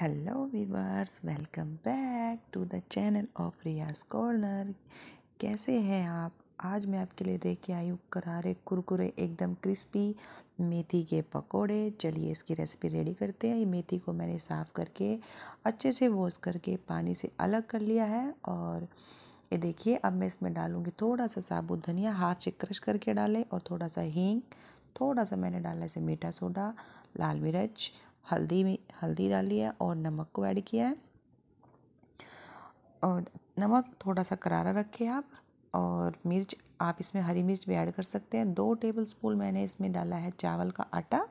hello viewers welcome back to the channel of Riyaz corner कैसे हैं आप आज मैं आपके लिए के आई हूँ करारे कुरकुरे एकदम क्रिस्पी मेथी के पकोड़े चलिए इसकी रेसिपी रेडी करते हैं ये मेथी को मैंने साफ़ करके अच्छे से वॉश करके पानी से अलग कर लिया है और ये देखिए अब मैं इसमें डालूँगी थोड़ा सा साबुत धनिया हाथ से क्रश करके डालें और थोड़ा सा हींग थोड़ा सा मैंने डाला इसे मीठा सोडा लाल मिर्च हल्दी में हल्दी डाली है और नमक को ऐड किया है और नमक थोड़ा सा करारा रखें आप और मिर्च आप इसमें हरी मिर्च भी ऐड कर सकते हैं दो टेबल स्पून मैंने इसमें डाला है चावल का आटा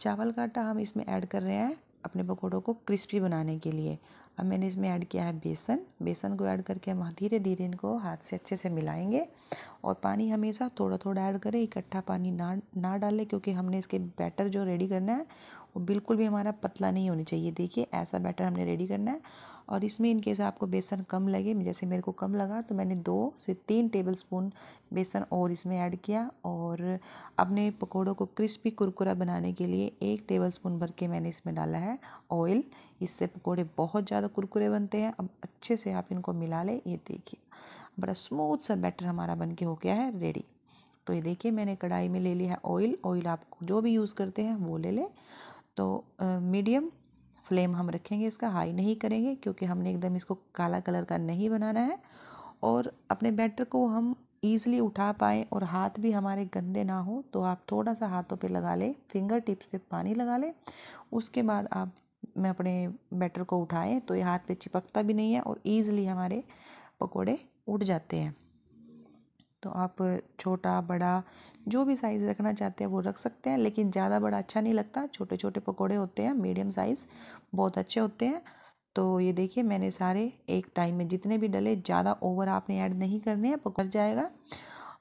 चावल का आटा हम इसमें ऐड कर रहे हैं अपने पकौड़ों को क्रिस्पी बनाने के लिए अब मैंने इसमें ऐड किया है बेसन बेसन को ऐड करके हम धीरे धीरे इनको हाथ से अच्छे से मिलाएंगे और पानी हमेशा थोड़ा थोड़ा ऐड करें इकट्ठा पानी ना ना डालें क्योंकि हमने इसके बैटर जो रेडी करना है वो बिल्कुल भी हमारा पतला नहीं होनी चाहिए देखिए ऐसा बैटर हमने रेडी करना है और इसमें इनकेस आपको बेसन कम लगे जैसे मेरे को कम लगा तो मैंने दो से तीन टेबल स्पून बेसन और इसमें ऐड किया और अपने पकौड़ों को क्रिस्पी कुरकुरा बनाने के लिए एक टेबल स्पून भर के मैंने इसमें डाला है ऑयल इससे पकौड़े बहुत ज़्यादा कुरकुरे बनते हैं अब अच्छे से आप इनको मिला लें ये देखिए बड़ा स्मूथ सा बैटर हमारा बन के हो गया है रेडी तो ये देखिए मैंने कढ़ाई में ले लिया है ऑयल ऑयल आप जो भी यूज़ करते हैं वो ले लें तो मीडियम फ्लेम हम रखेंगे इसका हाई नहीं करेंगे क्योंकि हमने एकदम इसको काला कलर का नहीं बनाना है और अपने बैटर को हम ईज़िली उठा पाए और हाथ भी हमारे गंदे ना हो तो आप थोड़ा सा हाथों पे लगा लें फिंगर टिप्स पे पानी लगा लें उसके बाद आप मैं अपने बैटर को उठाएं तो ये हाथ पे चिपकता भी नहीं है और ईज़िली हमारे पकोड़े उठ जाते हैं तो आप छोटा बड़ा जो भी साइज़ रखना चाहते हैं वो रख सकते हैं लेकिन ज़्यादा बड़ा अच्छा नहीं लगता छोटे छोटे पकौड़े होते हैं मीडियम साइज़ बहुत अच्छे होते हैं तो ये देखिए मैंने सारे एक टाइम में जितने भी डले ज़्यादा ओवर आपने ऐड नहीं करने हैं पकड़ जाएगा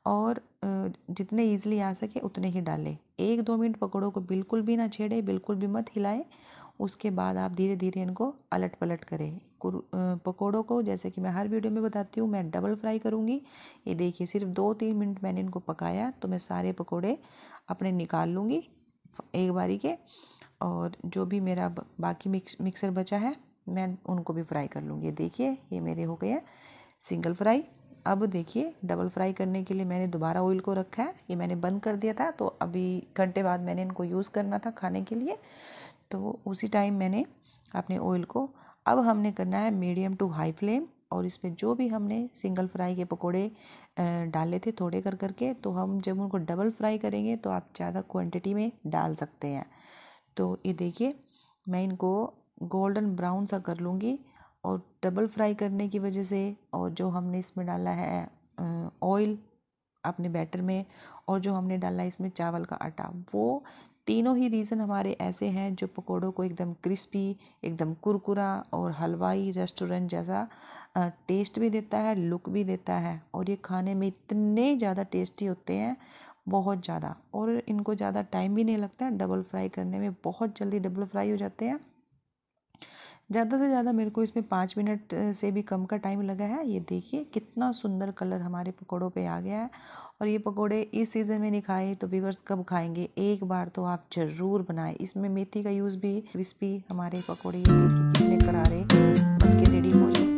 और जितने ईजिली आ सके उतने ही डालें एक दो मिनट पकौड़ों को बिल्कुल भी ना छेड़े बिल्कुल भी मत हिलाएं उसके बाद आप धीरे धीरे इनको अलट पलट करें पकौड़ों को जैसे कि मैं हर वीडियो में बताती हूँ मैं डबल फ्राई करूँगी ये देखिए सिर्फ दो तीन मिनट मैंने इनको पकाया तो मैं सारे पकौड़े अपने निकाल लूँगी एक बारी के और जो भी मेरा बाकी मिक्स मिक्सर बचा है मैं उनको भी फ्राई कर लूँगी देखिए ये मेरे हो गए सिंगल फ्राई अब देखिए डबल फ्राई करने के लिए मैंने दोबारा ऑयल को रखा है ये मैंने बंद कर दिया था तो अभी घंटे बाद मैंने इनको यूज़ करना था खाने के लिए तो उसी टाइम मैंने अपने ऑयल को अब हमने करना है मीडियम टू हाई फ्लेम और इसमें जो भी हमने सिंगल फ्राई के पकोड़े डाले थे थोड़े कर करके तो हम जब उनको डबल फ्राई करेंगे तो आप ज़्यादा क्वांटिटी में डाल सकते हैं तो ये देखिए मैं इनको गोल्डन ब्राउन सा कर लूँगी और डबल फ्राई करने की वजह से और जो हमने इसमें डाला है ऑयल अपने बैटर में और जो हमने डाला है इसमें चावल का आटा वो तीनों ही रीज़न हमारे ऐसे हैं जो पकोड़ों को एकदम क्रिस्पी एकदम कुरकुरा और हलवाई रेस्टोरेंट जैसा टेस्ट भी देता है लुक भी देता है और ये खाने में इतने ज़्यादा टेस्टी होते हैं बहुत ज़्यादा और इनको ज़्यादा टाइम भी नहीं लगता है डबल फ्राई करने में बहुत जल्दी डबल फ्राई हो जाते हैं ज़्यादा से ज़्यादा मेरे को इसमें पाँच मिनट से भी कम का टाइम लगा है ये देखिए कितना सुंदर कलर हमारे पकौड़ों पे आ गया है और ये पकौड़े इस सीज़न में नहीं खाए तो वीवर्स कब खाएंगे एक बार तो आप ज़रूर बनाएं इसमें मेथी का यूज़ भी क्रिस्पी हमारे पकौड़े ये देखिए कितने करारे बन के रेडी हो जाए